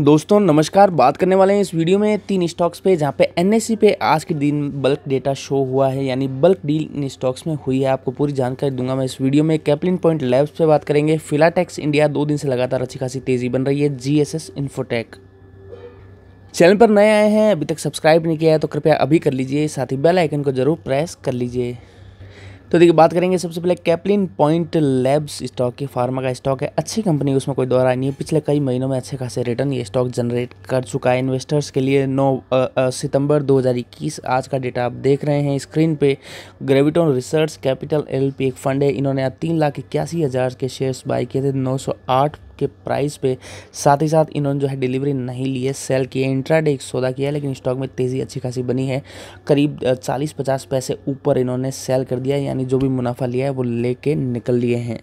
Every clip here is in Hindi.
दोस्तों नमस्कार बात करने वाले हैं इस वीडियो में तीन स्टॉक्स पे जहाँ पे एनएससी e पे आज के दिन बल्क डेटा शो हुआ है यानी बल्क डील इन स्टॉक्स में हुई है आपको पूरी जानकारी दूंगा मैं इस वीडियो में कैपलिन पॉइंट लैब्स पे बात करेंगे फिलाटेक्स इंडिया दो दिन से लगातार अच्छी खासी तेजी बन रही है जी इन्फोटेक चैनल पर नए आए हैं अभी तक सब्सक्राइब नहीं किया है तो कृपया अभी कर लीजिए साथ ही बेलाइकन को जरूर प्रेस कर लीजिए तो देखिए बात करेंगे सबसे पहले कैपलिन पॉइंट लैब्स स्टॉक की फार्मा का स्टॉक है अच्छी कंपनी उसमें कोई दौरा नहीं है पिछले कई महीनों में अच्छे खासे रिटर्न ये स्टॉक जनरेट कर चुका है इन्वेस्टर्स के लिए नौ सितंबर 2021 आज का डेटा आप देख रहे हैं स्क्रीन पे ग्रेविटोन रिसर्च कैपिटल एल एक फंड है इन्होंने तीन लाख इक्यासी हज़ार के शेयर्स बाई किए थे नौ के प्राइस पे साथ ही साथ इन्होंने जो है डिलीवरी नहीं लिए सेल किए इंट्राडे एक सौदा किया लेकिन स्टॉक में तेज़ी अच्छी खासी बनी है करीब चालीस पचास पैसे ऊपर इन्होंने सेल कर दिया यानी जो भी मुनाफा लिया है वो लेके निकल लिए हैं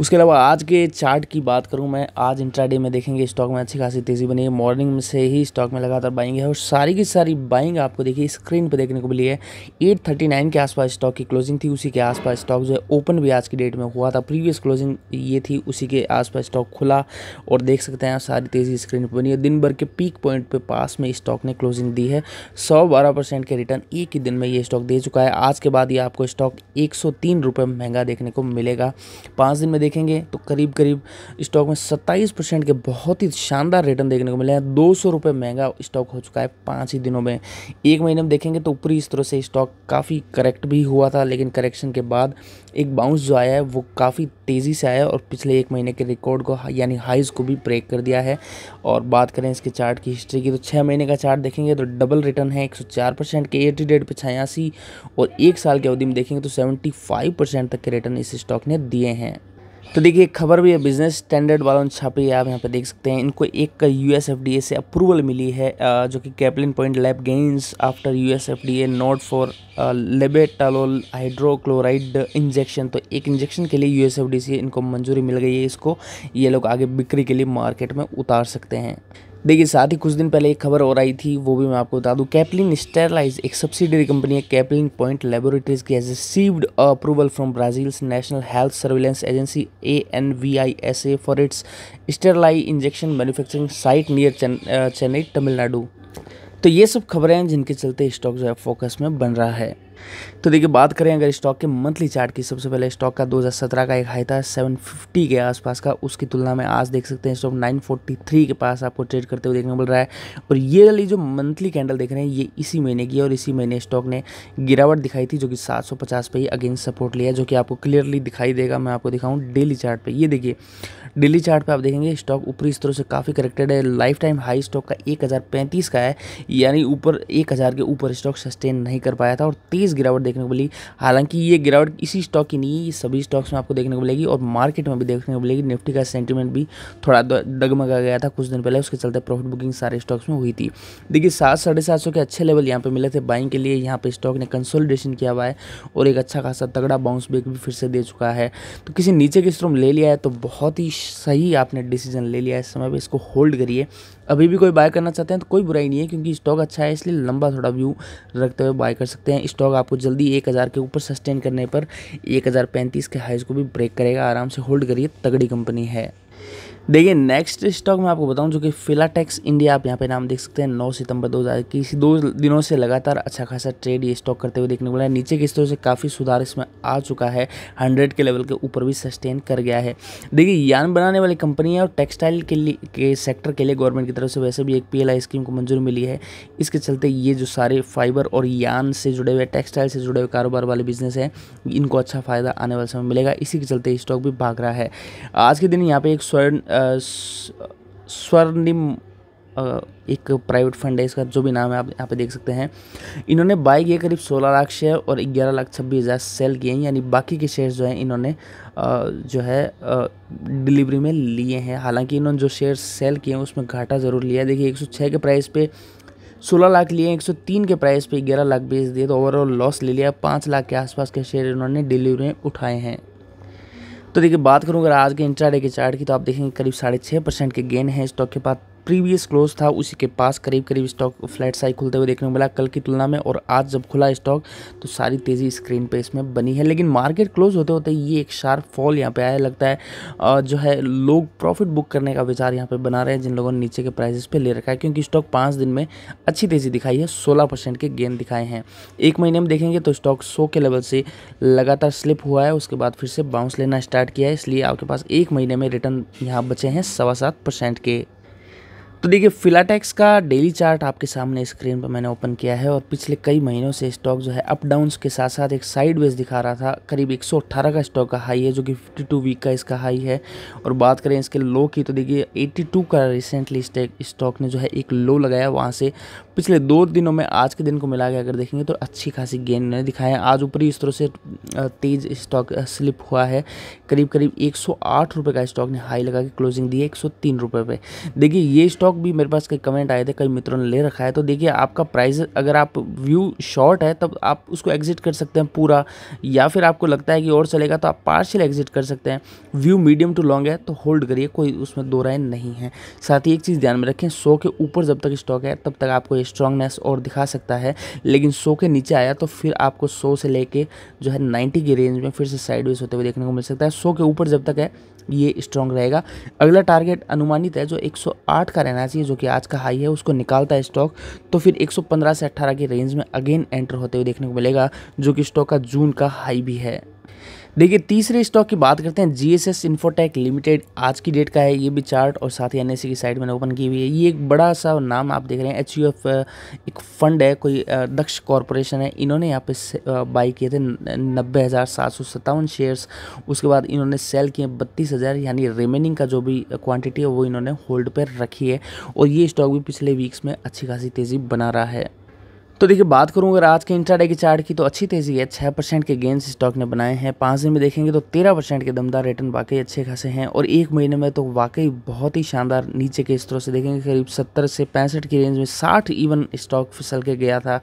उसके अलावा आज के चार्ट की बात करूं मैं आज इंट्राडे में देखेंगे स्टॉक में अच्छी खासी तेज़ी बनी है मॉर्निंग से ही स्टॉक में लगातार बाइंग है और सारी की सारी बाइंग आपको देखिए स्क्रीन पर देखने को मिली है 839 के आसपास स्टॉक की क्लोजिंग थी उसी के आसपास स्टॉक जो है ओपन भी आज की डेट में हुआ था प्रीवियस क्लोजिंग ये थी उसी के आसपास स्टॉक खुला और देख सकते हैं सारी तेज़ी स्क्रीन पर बनी है दिन भर के पीक पॉइंट पर पास में स्टॉक ने क्लोजिंग दी है सौ के रिटर्न एक ही दिन में ये स्टॉक दे चुका है आज के बाद ये आपको स्टॉक एक सौ महंगा देखने को मिलेगा पाँच दिन में देखेंगे तो करीब करीब स्टॉक में 27 परसेंट के बहुत ही शानदार रिटर्न देखने को मिले हैं दो सौ रुपये महंगा स्टॉक हो चुका है पाँच ही दिनों में एक महीने में देखेंगे तो ऊपरी इस तरह से स्टॉक काफ़ी करेक्ट भी हुआ था लेकिन करेक्शन के बाद एक बाउंस जो आया है वो काफ़ी तेज़ी से आया और पिछले एक महीने के रिकॉर्ड को यानी हाइज को भी ब्रेक कर दिया है और बात करें इसके चार्ट की हिस्ट्री की तो छः महीने का चार्ट देखेंगे तो डबल रिटर्न है एक परसेंट के एटी डेट पर छियासी और एक साल की अवधि में देखेंगे तो सेवेंटी फाइव परसेंट तक के रिटर्न इस स्टॉक ने दिए हैं तो देखिए खबर भी है बिजनेस स्टैंडर्ड वालों ने छापी है आप यहाँ पे देख सकते हैं इनको एक का यू से अप्रूवल मिली है जो कि Caplin Point lab gains after U S A nod for labetalol hydrochloride injection तो एक इंजेक्शन के लिए यू से इनको मंजूरी मिल गई है इसको ये लोग आगे बिक्री के लिए मार्केट में उतार सकते हैं देखिए साथ ही कुछ दिन पहले एक खबर और आई थी वो भी मैं आपको बता दूं कैपलिन स्टेरलाइज एक सब्सिडरी कंपनी है कैपलिन पॉइंट लेबोरेटरीज की has received approval from Brazil's national health surveillance agency A N V I S A for its sterile injection manufacturing site near Chennai Tamil Nadu तो ये सब खबरें हैं जिनके चलते स्टॉक जो है फोकस में बन रहा है तो देखिए बात करें अगर स्टॉक के मंथली चार्ट की सबसे पहले स्टॉक का 2017 का एक हाई था 750 के आसपास का उसकी तुलना में आज देख सकते हैं स्टॉक 943 के पास आपको ट्रेड करते हुए देखने मिल रहा है और ये वाली जो मंथली कैंडल देख रहे हैं ये इसी महीने की और इसी महीने स्टॉक ने गिरावट दिखाई थी जो कि सात पे ही अगेंस्ट सपोर्ट लिया जो कि आपको क्लियरली दिखाई देगा मैं आपको दिखाऊँ डेली चार्ट पर ये देखिए डेली चार्ट पर आप देखेंगे स्टॉक ऊपरी स्तरों से काफ़ी करेक्टेड है लाइफ टाइम हाई स्टॉक का एक का है यानी ऊपर एक के ऊपर स्टॉक सस्टेन नहीं कर पाया था और तेज़ तेज़ गिरावट देखने को मिली हालांकि ये गिरावट इसी स्टॉक की नहीं ये सभी स्टॉक्स में आपको देखने को मिलेगी और मार्केट में भी देखने को मिलेगी निफ्टी का सेंटीमेंट भी थोड़ा डगमगा गया था कुछ दिन पहले उसके चलते प्रॉफिट बुकिंग सारे स्टॉक्स में हुई थी देखिए सात साढ़े सात सौ के अच्छे लेवल यहाँ पे मिले थे बाइंग के लिए यहाँ पे स्टॉक ने कंसोलिडेशन किया हुआ है और एक अच्छा खासा तगड़ा बाउंस बैक भी फिर से दे चुका है तो किसी नीचे के स्ट्रोम ले लिया है तो बहुत ही सही आपने डिसीजन ले लिया है इस समय पर इसको होल्ड करिए अभी भी कोई बाय करना चाहते हैं तो कोई बुराई नहीं है क्योंकि स्टॉक अच्छा है इसलिए लंबा थोड़ा व्यू रखते हुए बाय कर सकते हैं स्टॉक आपको जल्दी एक हज़ार के ऊपर सस्टेन करने पर एक हज़ार पैंतीस के हाइज को भी ब्रेक करेगा आराम से होल्ड करिए तगड़ी कंपनी है देखिए नेक्स्ट स्टॉक मैं आपको बताऊं जो कि फिलाटेक्स इंडिया आप यहाँ पे नाम देख सकते हैं 9 सितंबर दो हज़ार इक्कीस दो दिनों से लगातार अच्छा खासा ट्रेड ये स्टॉक करते हुए देखने को मिला है नीचे के स्तर से काफ़ी सुधार इसमें आ चुका है हंड्रेड के लेवल के ऊपर भी सस्टेन कर गया है देखिए यान बनाने वाली कंपनी है और टेक्सटाइल के लिए के सेक्टर के लिए गवर्नमेंट की तरफ से वैसे भी एक पी स्कीम को मंजूरी मिली है इसके चलते ये जो सारे फाइबर और यान से जुड़े हुए टेक्सटाइल से जुड़े हुए कारोबार वाले बिजनेस हैं इनको अच्छा फ़ायदा आने वाले समय मिलेगा इसी के चलते स्टॉक भी भाग रहा है आज के दिन यहाँ पर एक स्वर्ण स्वर्णिम एक प्राइवेट फंड है इसका जो भी नाम है आप यहाँ पे देख सकते हैं इन्होंने बाई किए करीब 16 लाख शेयर और 11 लाख छब्बीस हज़ार सेल किए हैं यानी बाकी के शेयर्स जो हैं इन्होंने जो है डिलीवरी में लिए हैं हालांकि इन्होंने जो शेयर सेल किए हैं उसमें घाटा ज़रूर लिया देखिए एक के प्राइस पर सोलह लाख लिए तीन के प्राइस पे ग्यारह लाख बेच दिए तो ओवरऑल लॉस ले लिया पाँच लाख के आसपास के शेयर इन्होंने डिलीवरी में उठाए हैं तो देखिए बात करूँ अगर आज के इंट्राडे के चार्ट की तो आप देखेंगे करीब साढ़े छः परसेंट के गेन है स्टॉक के पास प्रीवियस क्लोज था उसी के पास करीब करीब स्टॉक फ्लैट साइड खुलते हुए देखने को मिला कल की तुलना में और आज जब खुला स्टॉक तो सारी तेज़ी स्क्रीन पे इसमें बनी है लेकिन मार्केट क्लोज होते होते ये एक शार्प फॉल यहाँ पे आया लगता है जो है लोग प्रॉफिट बुक करने का विचार यहाँ पे बना रहे हैं जिन लोगों ने नीचे के प्राइजेस पर ले रखा है क्योंकि स्टॉक पाँच दिन में अच्छी तेज़ी दिखाई है सोलह के गेंद दिखाए हैं एक महीने में देखेंगे तो स्टॉक सौ के लेवल से लगातार स्लिप हुआ है उसके बाद फिर से बाउंस लेना स्टार्ट किया है इसलिए आपके पास एक महीने में रिटर्न यहाँ बचे हैं सवा के तो देखिए फिलाटेक्स का डेली चार्ट आपके सामने स्क्रीन पर मैंने ओपन किया है और पिछले कई महीनों से स्टॉक जो है अप डाउन्स के साथ साथ एक साइड वेज दिखा रहा था करीब 118 का स्टॉक का हाई है जो कि 52 वीक का इसका हाई है और बात करें इसके लो की तो देखिए 82 का रिसेंटली स्टॉक ने जो है एक लो लगाया वहाँ से पिछले दो दिनों में आज के दिन को मिला के अगर देखेंगे तो अच्छी खासी गेंद ने दिखाया आज ऊपरी तरह से तेज स्टॉक स्लिप हुआ है करीब करीब एक सौ का स्टॉक ने हाई लगा के क्लोजिंग दी है एक सौ पे देखिए ये स्टॉक स्टॉक भी मेरे पास कई कमेंट आए थे कई मित्रों ने ले रखा है तो देखिए आपका प्राइस अगर आप व्यू शॉर्ट है तब आप उसको एग्जिट कर सकते हैं पूरा या फिर आपको लगता है कि और चलेगा तो आप पार्शियल एग्जिट कर सकते हैं व्यू मीडियम टू लॉन्ग है तो होल्ड करिए कोई उसमें दो राय नहीं है साथ ही एक चीज़ ध्यान में रखें सौ के ऊपर जब तक स्टॉक है तब तक आपको ये स्ट्रांगनेस और दिखा सकता है लेकिन सौ के नीचे आया तो फिर आपको सौ से लेके जो है नाइन्टी की रेंज में फिर से साइड होते हुए देखने को मिल सकता है सौ के ऊपर जब तक है ये स्ट्रॉन्ग रहेगा अगला टारगेट अनुमानित है जो 108 का रहना चाहिए जो कि आज का हाई है उसको निकालता है स्टॉक तो फिर 115 से 18 की रेंज में अगेन एंटर होते हुए देखने को मिलेगा जो कि स्टॉक का जून का हाई भी है देखिए तीसरे स्टॉक की बात करते हैं जी एस इन्फोटेक लिमिटेड आज की डेट का है ये भी चार्ट और साथ ही एन की साइड मैंने ओपन की हुई है ये एक बड़ा सा नाम आप देख रहे हैं एच एक फंड है कोई दक्ष कॉरपोरेशन है इन्होंने यहाँ पे बाई किए थे नब्बे हज़ार सात सौ सत्तावन शेयर्स उसके बाद इन्होंने सेल किए बत्तीस हज़ार यानी रिमेनिंग का जो भी क्वान्टिटी है वो इन्होंने होल्ड पर रखी है और ये स्टॉक भी पिछले वीक्स में अच्छी खासी तेज़ी बना रहा है तो देखिए बात करूँ अगर आज के इंट्राडे के चार्ट की तो अच्छी तेज़ी है छः परसेंट के गेंस स्टॉक ने बनाए हैं पाँच दिन में देखेंगे तो तेरह परसेंट के दमदार रिटर्न वाकई अच्छे खासे हैं और एक महीने में तो वाकई बहुत ही शानदार नीचे के स्तरों से देखेंगे करीब सत्तर से पैंसठ की रेंज में साठ इवन स्टॉक फिसल के गया था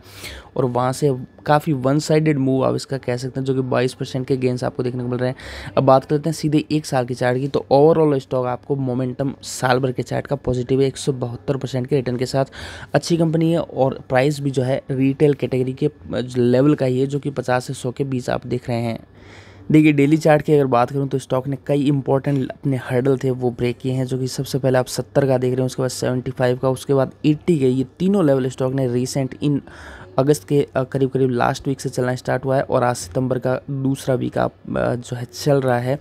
और वहाँ से काफ़ी वन साइडेड मूव आप इसका कह सकते हैं जो कि बाईस परसेंट के गेंस आपको देखने को मिल रहे हैं अब बात करते हैं सीधे एक साल के चार्ट की तो ओवरऑल स्टॉक आपको मोमेंटम साल भर के चार्ट का पॉजिटिव है एक परसेंट के रिटर्न के साथ अच्छी कंपनी है और प्राइस भी जो है रिटेल कैटेगरी के लेवल का ही है जो कि पचास से सौ के बीच आप देख रहे हैं देखिए डेली चार्ट की अगर बात करूं तो स्टॉक ने कई इंपॉर्टेंट अपने हर्डल थे वो ब्रेक किए हैं जो कि सबसे पहले आप 70 का देख रहे हैं उसके बाद 75 का उसके बाद 80 के ये तीनों लेवल स्टॉक ने रिसेंट इन अगस्त के करीब करीब लास्ट वीक से चलना स्टार्ट हुआ है और आज सितंबर का दूसरा वीक आप जो है चल रहा है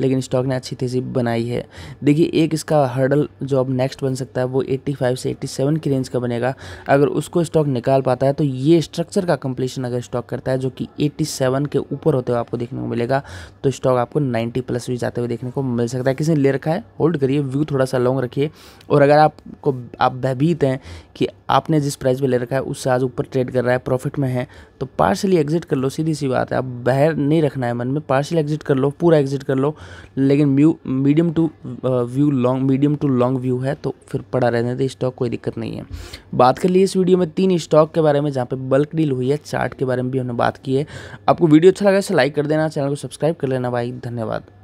लेकिन स्टॉक ने अच्छी तेज़ी बनाई है देखिए एक इसका हर्डल जो अब नेक्स्ट बन सकता है वो 85 से 87 की रेंज का बनेगा अगर उसको स्टॉक निकाल पाता है तो ये स्ट्रक्चर का कंप्लीशन अगर स्टॉक करता है जो कि एट्टी के ऊपर होते हुए आपको देखने को मिलेगा तो स्टॉक आपको नाइन्टी प्लस भी जाते हुए देखने को मिल सकता है किसी ने ले रखा है होल्ड करिए व्यू थोड़ा सा लॉन्ग रखिए और अगर आपको आप भयभीत हैं कि आपने जिस प्राइस पर ले रखा है उससे आज ऊपर ट्रेड कर कर रहा है प्रॉफिट में है तो पार्शली एग्जिट कर लो सीधी सी बात है अब बाहर नहीं रखना है मन में पार्शल एग्जिट कर लो पूरा एग्जिट कर लो लेकिन view medium to view long medium to long view है तो फिर पड़ा रहने दे स्टॉक कोई दिक्कत नहीं है बात कर ली इस वीडियो में तीन स्टॉक के बारे में जहाँ पर बल्क डील हुई है चार्ट के बारे में भी हमने बात की है आपको वीडियो अच्छा लगा इसे लाइक कर देना चैनल को सब्सक्राइब कर लेना भाई धन्यवाद